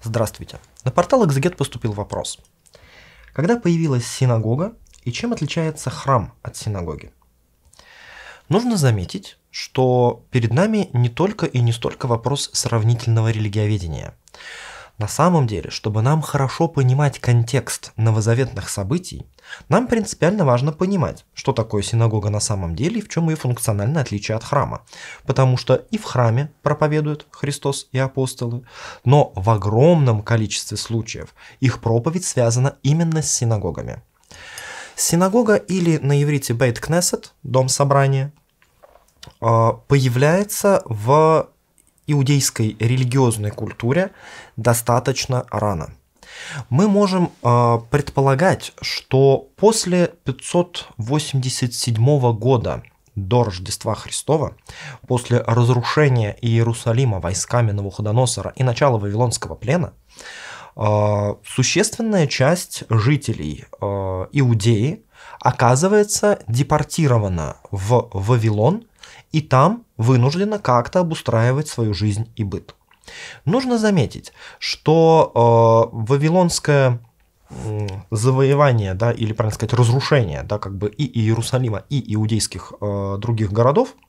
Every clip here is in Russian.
Здравствуйте. На портал Экзегет поступил вопрос. Когда появилась синагога и чем отличается храм от синагоги? Нужно заметить, что перед нами не только и не столько вопрос сравнительного религиоведения – на самом деле, чтобы нам хорошо понимать контекст новозаветных событий, нам принципиально важно понимать, что такое синагога на самом деле и в чем ее функциональное отличие от храма. Потому что и в храме проповедуют Христос и апостолы, но в огромном количестве случаев их проповедь связана именно с синагогами. Синагога или на иврите Бейт Кнесет, дом собрания, а, появляется в иудейской религиозной культуре достаточно рано. Мы можем э, предполагать, что после 587 года до Рождества Христова, после разрушения Иерусалима войсками Навуходоносора и начала Вавилонского плена, э, существенная часть жителей э, Иудеи оказывается депортирована в Вавилон и там вынуждена как-то обустраивать свою жизнь и быт. Нужно заметить, что э, вавилонское завоевание, да, или, правильно сказать, разрушение, да, как бы и Иерусалима, и иудейских э, других городов –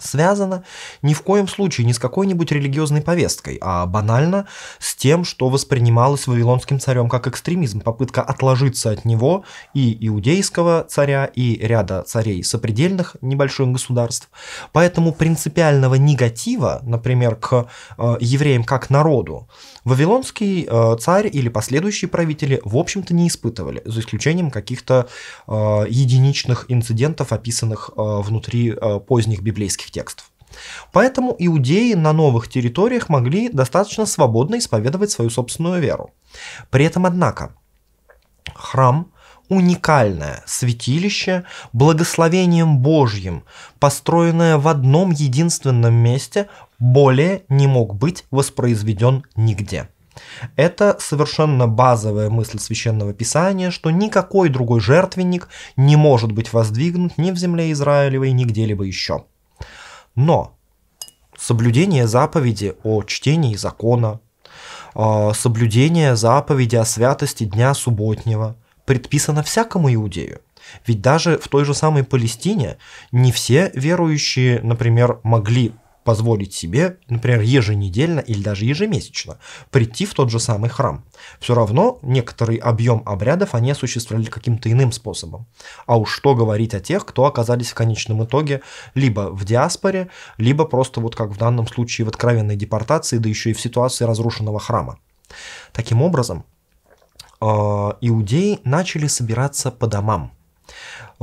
связано ни в коем случае не с какой-нибудь религиозной повесткой, а банально с тем, что воспринималось вавилонским царем как экстремизм, попытка отложиться от него и иудейского царя, и ряда царей сопредельных небольших государств. Поэтому принципиального негатива, например, к э, евреям как народу, вавилонский э, царь или последующие правители, в общем-то, не испытывали, за исключением каких-то э, единичных инцидентов, описанных э, внутри э, поздних библейских пророческих текстов. Поэтому иудеи на новых территориях могли достаточно свободно исповедовать свою собственную веру. При этом, однако, храм уникальное святилище, благословением Божьим, построенное в одном единственном месте, более не мог быть воспроизведен нигде. Это совершенно базовая мысль священного писания, что никакой другой жертвенник не может быть воздвигнут ни в земле Израилевой, ни где-либо еще. Но соблюдение заповеди о чтении закона, а, соблюдение заповеди о святости дня субботнего предписано всякому иудею. Ведь даже в той же самой Палестине не все верующие, например, могли позволить себе, например, еженедельно или даже ежемесячно прийти в тот же самый храм. Все равно некоторый объем обрядов они осуществляли каким-то иным способом. А уж что говорить о тех, кто оказались в конечном итоге либо в диаспоре, либо просто вот как в данном случае в откровенной депортации, да еще и в ситуации разрушенного храма. Таким образом, э, иудеи начали собираться по домам.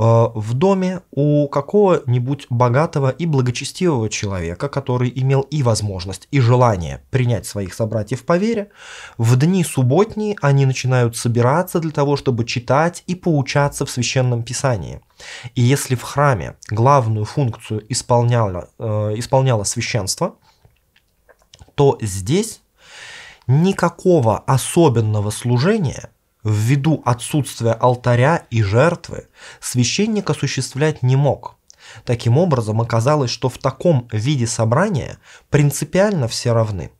Э, в доме у какого-нибудь богатого и благочестивого человека, который имел и возможность, и желание принять своих собратьев по вере, в дни субботние они начинают собираться для того, чтобы читать и поучаться в Священном Писании. И если в храме главную функцию исполняло, э, исполняло священство, то здесь никакого особенного служения – Ввиду отсутствия алтаря и жертвы, священник осуществлять не мог. Таким образом, оказалось, что в таком виде собрания принципиально все равны –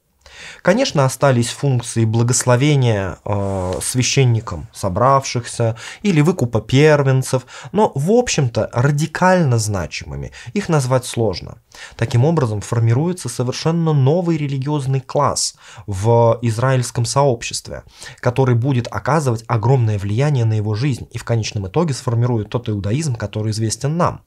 Конечно, остались функции благословения э, священникам собравшихся или выкупа первенцев, но, в общем-то, радикально значимыми их назвать сложно. Таким образом, формируется совершенно новый религиозный класс в израильском сообществе, который будет оказывать огромное влияние на его жизнь и в конечном итоге сформирует тот иудаизм, который известен нам.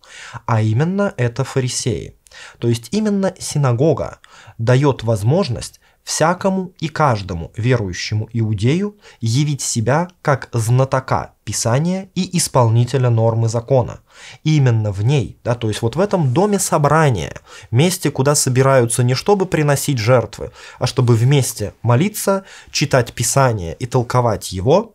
А именно это фарисеи. То есть именно синагога дает возможность всякому и каждому верующему иудею явить себя как знатока Писания и исполнителя нормы закона. И именно в ней, да, то есть вот в этом доме собрания, месте, куда собираются не чтобы приносить жертвы, а чтобы вместе молиться, читать Писание и толковать его,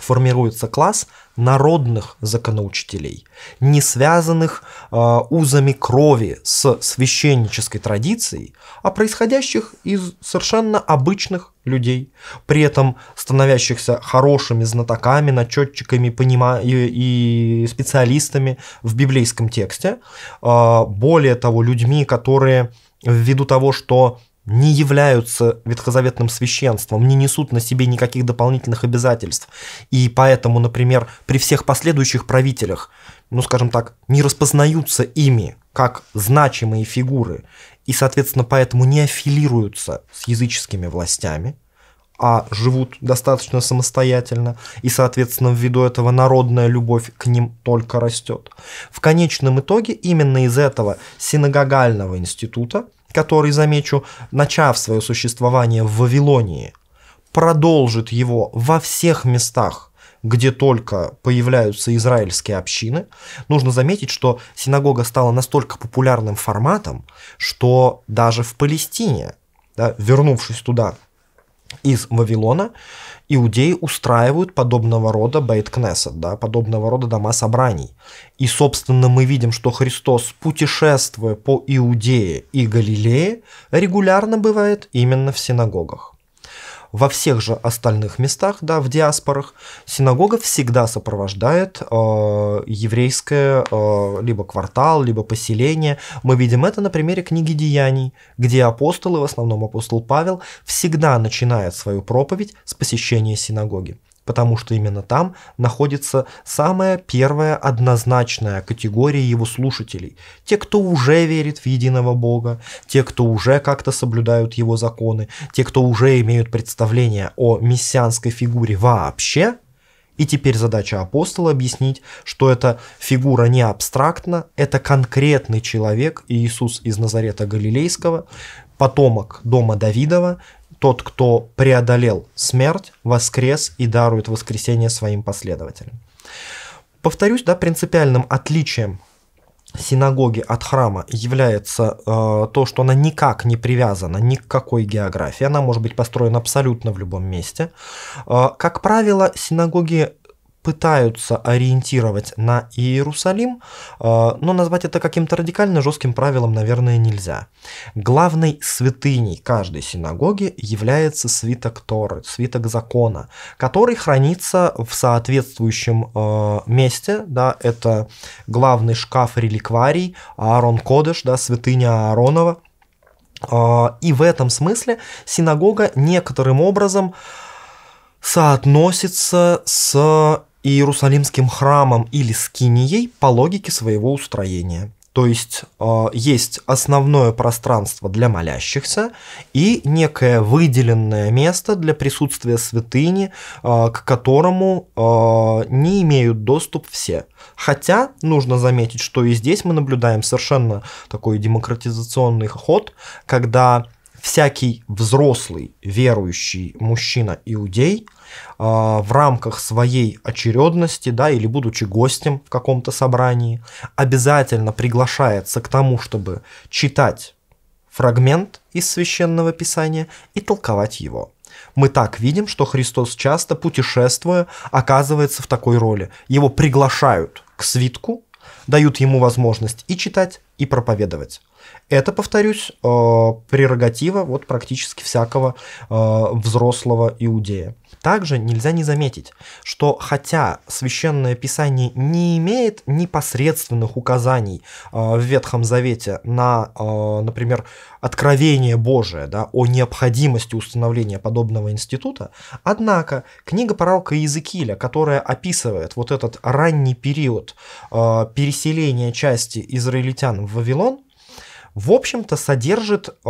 формируется класс народных законоучителей, не связанных э, узами крови с священнической традицией, а происходящих из совершенно обычных людей, при этом становящихся хорошими знатоками, начетчиками понима- и, и специалистами в библейском тексте, э, более того, людьми, которые ввиду того, что не являются ветхозаветным священством, не несут на себе никаких дополнительных обязательств. И поэтому, например, при всех последующих правителях, ну скажем так, не распознаются ими как значимые фигуры и, соответственно, поэтому не аффилируются с языческими властями, а живут достаточно самостоятельно, и, соответственно, ввиду этого народная любовь к ним только растет. В конечном итоге именно из этого синагогального института который, замечу, начав свое существование в Вавилонии, продолжит его во всех местах, где только появляются израильские общины. Нужно заметить, что синагога стала настолько популярным форматом, что даже в Палестине, да, вернувшись туда из Вавилона, иудеи устраивают подобного рода бейт-кнесет, да, подобного рода дома собраний. И, собственно, мы видим, что Христос, путешествуя по Иудее и Галилее, регулярно бывает именно в синагогах во всех же остальных местах, да, в диаспорах, синагога всегда сопровождает э, еврейское э, либо квартал, либо поселение. Мы видим это на примере книги Деяний, где апостолы, в основном апостол Павел, всегда начинает свою проповедь с посещения синагоги потому что именно там находится самая первая однозначная категория его слушателей. Те, кто уже верит в единого Бога, те, кто уже как-то соблюдают его законы, те, кто уже имеют представление о мессианской фигуре вообще, и теперь задача апостола объяснить, что эта фигура не абстрактна, это конкретный человек, Иисус из Назарета Галилейского, потомок дома Давидова, тот, кто преодолел смерть, воскрес и дарует воскресение своим последователям. Повторюсь, да, принципиальным отличием синагоги от храма является э, то, что она никак не привязана ни к какой географии, она может быть построена абсолютно в любом месте. Э, как правило, синагоги пытаются ориентировать на Иерусалим, э, но назвать это каким-то радикально жестким правилом, наверное, нельзя. Главной святыней каждой синагоги является свиток Торы, свиток закона, который хранится в соответствующем э, месте, да, это главный шкаф реликварий, Аарон Кодыш, да, святыня Ааронова, э, и в этом смысле синагога некоторым образом соотносится с Иерусалимским храмом или скинией по логике своего устроения. То есть э, есть основное пространство для молящихся и некое выделенное место для присутствия святыни, э, к которому э, не имеют доступ все. Хотя нужно заметить, что и здесь мы наблюдаем совершенно такой демократизационный ход, когда всякий взрослый верующий мужчина-иудей а, в рамках своей очередности, да, или будучи гостем в каком-то собрании, обязательно приглашается к тому, чтобы читать фрагмент из священного писания и толковать его. Мы так видим, что Христос часто, путешествуя, оказывается в такой роли. Его приглашают к свитку, дают ему возможность и читать, и проповедовать. Это, повторюсь, э, прерогатива вот практически всякого э, взрослого иудея. Также нельзя не заметить, что хотя Священное Писание не имеет непосредственных указаний э, в Ветхом Завете на, например, откровение Божие да, о необходимости установления подобного института, однако книга пророка Иезекииля, которая описывает вот этот ранний период переселения части израильтян Вавилон, в общем-то, содержит э,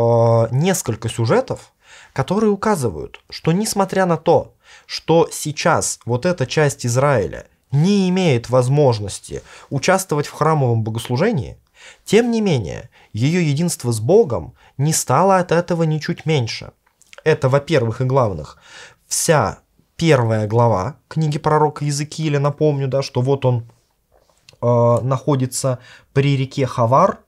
несколько сюжетов, которые указывают, что несмотря на то, что сейчас вот эта часть Израиля не имеет возможности участвовать в храмовом богослужении, тем не менее, ее единство с Богом не стало от этого ничуть меньше. Это, во-первых, и главных, вся первая глава книги пророка Иезекииля, напомню, да, что вот он э, находится при реке Хавар,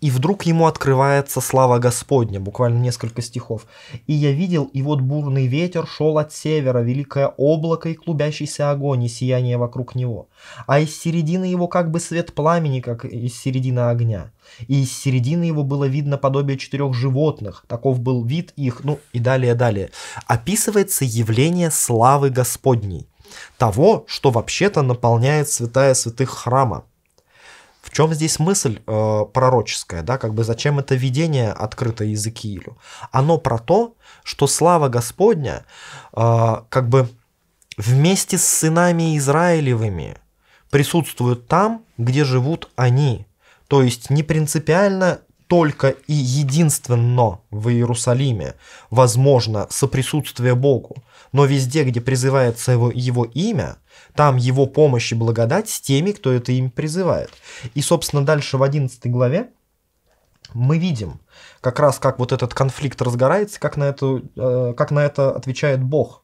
и вдруг ему открывается слава Господня, буквально несколько стихов. «И я видел, и вот бурный ветер шел от севера, великое облако и клубящийся огонь, и сияние вокруг него. А из середины его как бы свет пламени, как из середины огня. И из середины его было видно подобие четырех животных, таков был вид их, ну и далее, далее». Описывается явление славы Господней того, что вообще-то наполняет святая святых храма. В чем здесь мысль э, пророческая, да, как бы зачем это видение открыто Иезекиилю? Оно про то, что слава Господня, э, как бы вместе с сынами Израилевыми присутствует там, где живут они. То есть не принципиально, только и единственно в Иерусалиме возможно соприсутствие Богу, но везде, где призывается его, его имя, там его помощь и благодать с теми, кто это им призывает. И, собственно, дальше в 11 главе мы видим как раз, как вот этот конфликт разгорается, как на, эту, э, как на это отвечает Бог –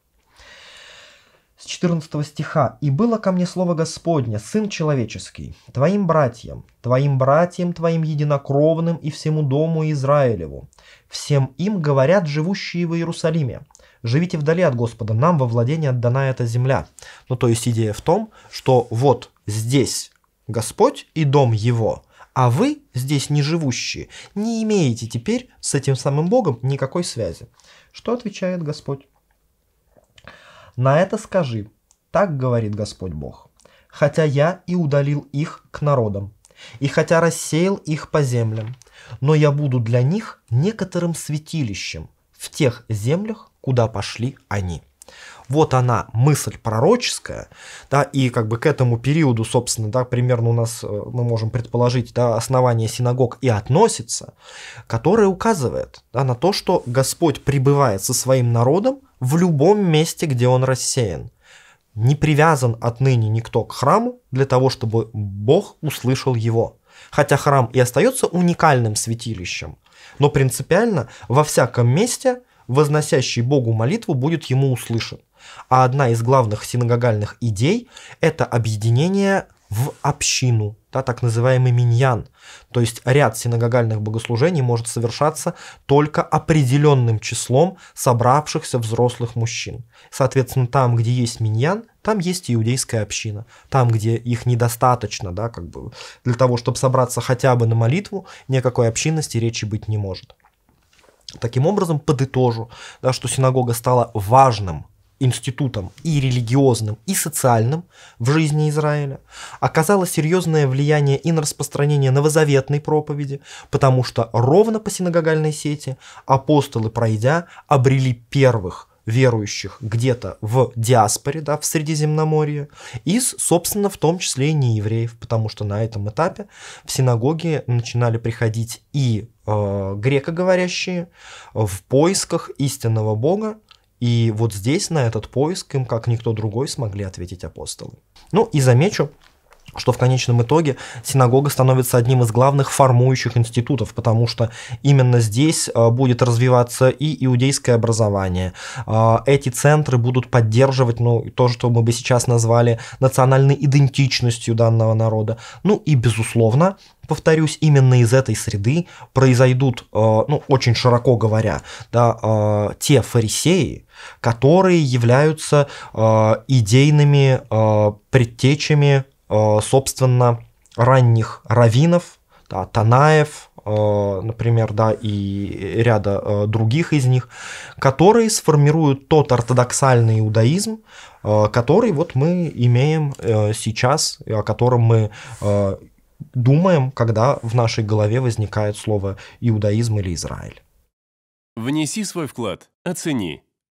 с 14 стиха. «И было ко мне слово Господне, Сын Человеческий, твоим братьям, твоим братьям, твоим единокровным и всему дому Израилеву. Всем им говорят живущие в Иерусалиме, живите вдали от Господа, нам во владение отдана эта земля». Ну, то есть идея в том, что вот здесь Господь и дом его – а вы, здесь не живущие, не имеете теперь с этим самым Богом никакой связи. Что отвечает Господь? На это скажи, так говорит Господь Бог. Хотя я и удалил их к народам, и хотя рассеял их по землям, но я буду для них некоторым святилищем в тех землях, куда пошли они. Вот она, мысль пророческая, да, и как бы к этому периоду, собственно, да, примерно у нас, э, мы можем предположить, да, основание синагог и относится, которое указывает да, на то, что Господь пребывает со своим народом в любом месте, где он рассеян. Не привязан отныне никто к храму для того, чтобы Бог услышал его. Хотя храм и остается уникальным святилищем, но принципиально во всяком месте возносящий Богу молитву будет ему услышан. А одна из главных синагогальных идей – это объединение в общину, да, так называемый миньян. То есть ряд синагогальных богослужений может совершаться только определенным числом собравшихся взрослых мужчин. Соответственно, там, где есть миньян, там есть иудейская община. Там, где их недостаточно, да, как бы для того, чтобы собраться хотя бы на молитву, никакой общинности речи быть не может. Таким образом, подытожу, да, что синагога стала важным институтом и религиозным, и социальным в жизни Израиля, оказало серьезное влияние и на распространение новозаветной проповеди, потому что ровно по синагогальной сети апостолы, пройдя, обрели первых верующих где-то в диаспоре, да, в Средиземноморье, из, собственно, в том числе и неевреев, потому что на этом этапе в синагоге начинали приходить и э, грекоговорящие в поисках истинного Бога, и вот здесь на этот поиск им, как никто другой, смогли ответить апостолы. Ну и замечу, что в конечном итоге синагога становится одним из главных формующих институтов, потому что именно здесь а, будет развиваться и иудейское образование. А, эти центры будут поддерживать ну, то, что мы бы сейчас назвали национальной идентичностью данного народа. Ну и, безусловно, повторюсь, именно из этой среды произойдут, а, ну, очень широко говоря, да, те фарисеи, которые являются э, идейными э, предтечами, э, собственно, ранних раввинов, да, Танаев, э, например, да, и ряда э, других из них, которые сформируют тот ортодоксальный иудаизм, э, который вот мы имеем сейчас, о котором мы думаем, когда в нашей голове возникает слово иудаизм или Израиль. Внеси свой вклад, оцени